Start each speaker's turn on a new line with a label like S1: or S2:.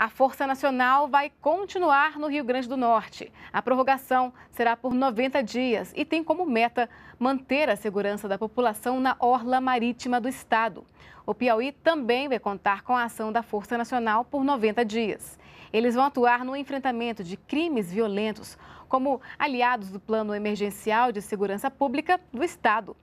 S1: A Força Nacional vai continuar no Rio Grande do Norte. A prorrogação será por 90 dias e tem como meta manter a segurança da população na orla marítima do estado. O Piauí também vai contar com a ação da Força Nacional por 90 dias. Eles vão atuar no enfrentamento de crimes violentos, como aliados do Plano Emergencial de Segurança Pública do Estado.